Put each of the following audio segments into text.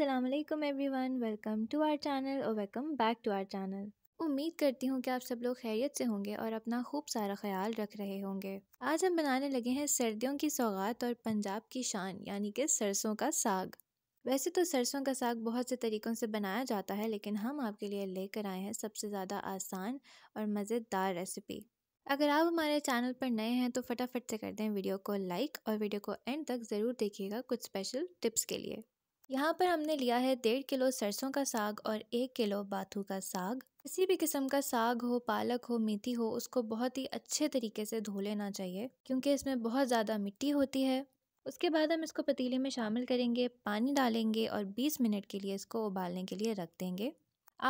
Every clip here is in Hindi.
Aslam everyone welcome to our channel और welcome back to our channel उम्मीद करती हूँ कि आप सब लोग खैरियत से होंगे और अपना खूब सारा ख्याल रख रहे होंगे आज हम बनाने लगे हैं सर्दियों की सौगात और पंजाब की शान यानी कि सरसों का साग वैसे तो सरसों का साग बहुत से तरीक़ों से बनाया जाता है लेकिन हम आपके लिए लेकर आए हैं सबसे ज़्यादा आसान और मज़ेदार रेसिपी अगर आप हमारे चैनल पर नए हैं तो फटाफट से कर दें वीडियो को लाइक और वीडियो को एंड तक ज़रूर देखिएगा कुछ स्पेशल टिप्स के लिए यहाँ पर हमने लिया है डेढ़ किलो सरसों का साग और एक किलो बाथू का साग किसी भी किस्म का साग हो पालक हो मेथी हो उसको बहुत ही अच्छे तरीके से धो लेना चाहिए क्योंकि इसमें बहुत ज़्यादा मिट्टी होती है उसके बाद हम इसको पतीले में शामिल करेंगे पानी डालेंगे और 20 मिनट के लिए इसको उबालने के लिए रख देंगे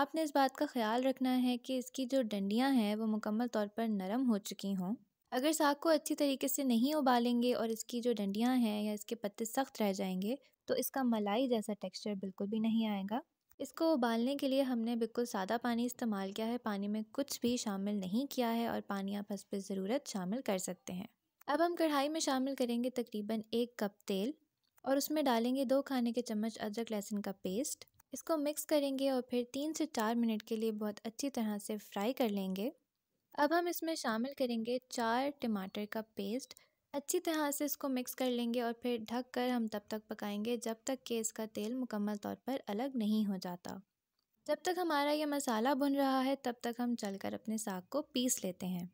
आपने इस बात का ख्याल रखना है कि इसकी जो डंडियाँ हैं वो मुकम्मल तौर पर नरम हो चुकी हों अगर साग को अच्छी तरीके से नहीं उबालेंगे और इसकी जो डंडियाँ हैं या इसके पत्ते सख्त रह जाएंगे तो इसका मलाई जैसा टेक्सचर बिल्कुल भी नहीं आएगा इसको उबालने के लिए हमने बिल्कुल सादा पानी इस्तेमाल किया है पानी में कुछ भी शामिल नहीं किया है और पानी आप हंस पे ज़रूरत शामिल कर सकते हैं अब हम कढ़ाई में शामिल करेंगे तकरीबन एक कप तेल और उसमें डालेंगे दो खाने के चम्मच अदरक लहसुन का पेस्ट इसको मिक्स करेंगे और फिर तीन से चार मिनट के लिए बहुत अच्छी तरह से फ्राई कर लेंगे अब हम इसमें शामिल करेंगे चार टमाटर का पेस्ट अच्छी तरह से इसको मिक्स कर लेंगे और फिर ढक कर हम तब तक पकाएंगे जब तक कि इसका तेल मुकम्मल तौर पर अलग नहीं हो जाता जब तक हमारा ये मसाला भुन रहा है तब तक हम चलकर अपने साग को पीस लेते हैं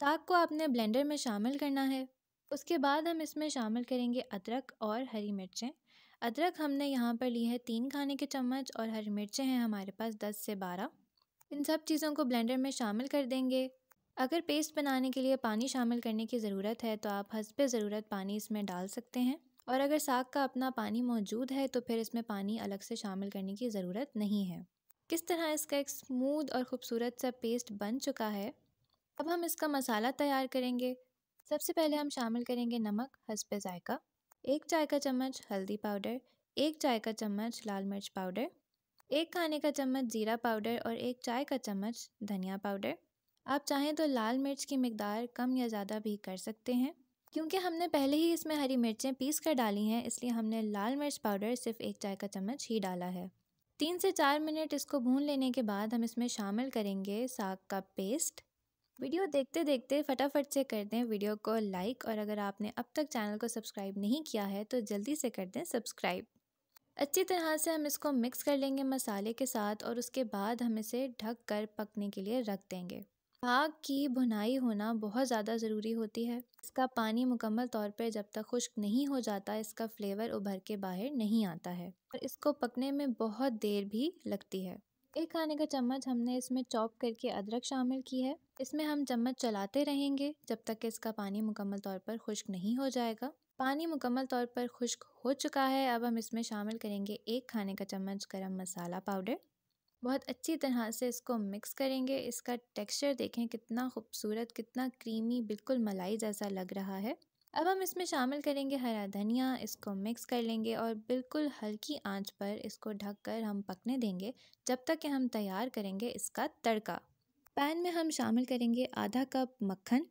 साग को आपने ब्लेंडर में शामिल करना है उसके बाद हम इसमें शामिल करेंगे अदरक और हरी मिर्चें अदरक हमने यहाँ पर ली है तीन खाने के चम्मच और हरी मिर्चें हैं हमारे पास दस से बारह इन सब चीज़ों को ब्लेंडर में शामिल कर देंगे अगर पेस्ट बनाने के लिए पानी शामिल करने की ज़रूरत है तो आप हंसप ज़रूरत पानी इसमें डाल सकते हैं और अगर साग का अपना पानी मौजूद है तो फिर इसमें पानी अलग से शामिल करने की ज़रूरत नहीं है किस तरह इसका एक स्मूद और ख़ूबसूरत सा पेस्ट बन चुका है अब हम इसका मसाला तैयार करेंगे सबसे पहले हम शामिल करेंगे नमक हंसब ज़ायका एक चाय का चम्मच हल्दी पाउडर एक चाय का चम्मच लाल मिर्च पाउडर एक खाने का चम्मच ज़ीरा पाउडर और एक चाय का चम्मच धनिया पाउडर आप चाहें तो लाल मिर्च की मकदार कम या ज़्यादा भी कर सकते हैं क्योंकि हमने पहले ही इसमें हरी मिर्चें पीस कर डाली हैं इसलिए हमने लाल मिर्च पाउडर सिर्फ एक चाय का चम्मच ही डाला है तीन से चार मिनट इसको भून लेने के बाद हम इसमें शामिल करेंगे साग का पेस्ट वीडियो देखते देखते फटाफट से कर दें वीडियो को लाइक और अगर आपने अब तक चैनल को सब्सक्राइब नहीं किया है तो जल्दी से कर दें सब्सक्राइब अच्छी तरह से हम इसको मिक्स कर लेंगे मसाले के साथ और उसके बाद हम इसे ढक कर पकने के लिए रख देंगे पाक की भुनाई होना बहुत ज़्यादा ज़रूरी होती है इसका पानी मुकम्मल तौर पर जब तक खुश्क नहीं हो जाता इसका फ्लेवर उभर के बाहर नहीं आता है और इसको पकने में बहुत देर भी लगती है एक खाने का चम्मच हमने इसमें चॉप करके अदरक शामिल की है इसमें हम चम्मच चलाते रहेंगे जब तक इसका पानी मुकम्मल तौर पर खुश्क नहीं हो जाएगा पानी मुकम्मल तौर पर खुश्क हो चुका है अब हम इसमें शामिल करेंगे एक खाने का चम्मच गरम मसाला पाउडर बहुत अच्छी तरह से इसको मिक्स करेंगे इसका टेक्सचर देखें कितना खूबसूरत कितना क्रीमी बिल्कुल मलाई जैसा लग रहा है अब हम इसमें शामिल करेंगे हरा धनिया इसको मिक्स कर लेंगे और बिल्कुल हल्की आंच पर इसको ढककर हम पकने देंगे जब तक कि हम तैयार करेंगे इसका तड़का पैन में हम शामिल करेंगे आधा कप मक्खन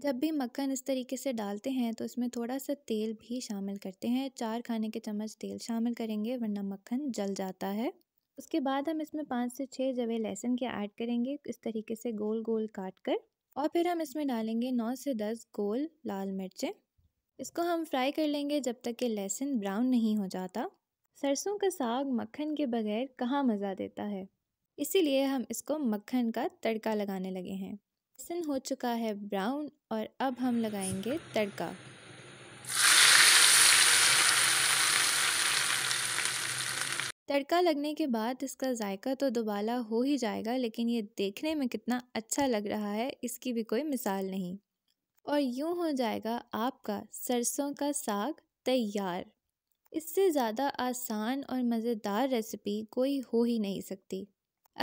जब भी मक्खन इस तरीके से डालते हैं तो इसमें थोड़ा सा तेल भी शामिल करते हैं चार खाने के चम्मच तेल शामिल करेंगे वरना मक्खन जल जाता है उसके बाद हम इसमें पाँच से छः जवे लहसुन के ऐड करेंगे इस तरीके से गोल गोल काट कर और फिर हम इसमें डालेंगे नौ से दस गोल लाल मिर्चें इसको हम फ्राई कर लेंगे जब तक कि लहसुन ब्राउन नहीं हो जाता सरसों का साग मक्खन के बगैर कहाँ मज़ा देता है इसीलिए हम इसको मक्खन का तड़का लगाने लगे हैं लहसुन हो चुका है ब्राउन और अब हम लगाएंगे तड़का तड़का लगने के बाद इसका जायका तो दुबला हो ही जाएगा लेकिन ये देखने में कितना अच्छा लग रहा है इसकी भी कोई मिसाल नहीं और यूँ हो जाएगा आपका सरसों का साग तैयार इससे ज़्यादा आसान और मज़ेदार रेसिपी कोई हो ही नहीं सकती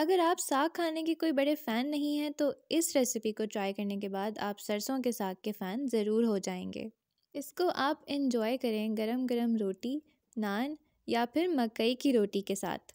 अगर आप साग खाने के कोई बड़े फ़ैन नहीं हैं तो इस रेसिपी को ट्राई करने के बाद आप सरसों के साग के फ़ैन ज़रूर हो जाएंगे इसको आप इन्जॉय करें गरम गरम रोटी नान या फिर मकई की रोटी के साथ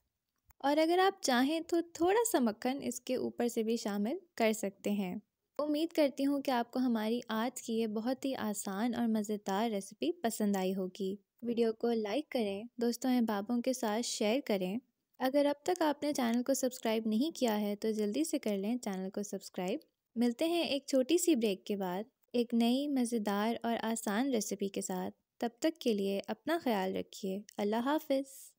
और अगर आप चाहें तो थोड़ा सा मक्खन इसके ऊपर से भी शामिल कर सकते हैं उम्मीद करती हूँ कि आपको हमारी आज की ये बहुत ही आसान और मज़ेदार रेसिपी पसंद आई होगी वीडियो को लाइक करें दोस्तों अहबाबों के साथ शेयर करें अगर अब तक आपने चैनल को सब्सक्राइब नहीं किया है तो जल्दी से कर लें चैनल को सब्सक्राइब मिलते हैं एक छोटी सी ब्रेक के बाद एक नई मज़ेदार और आसान रेसिपी के साथ तब तक के लिए अपना ख्याल रखिए अल्लाह हाफ़िज़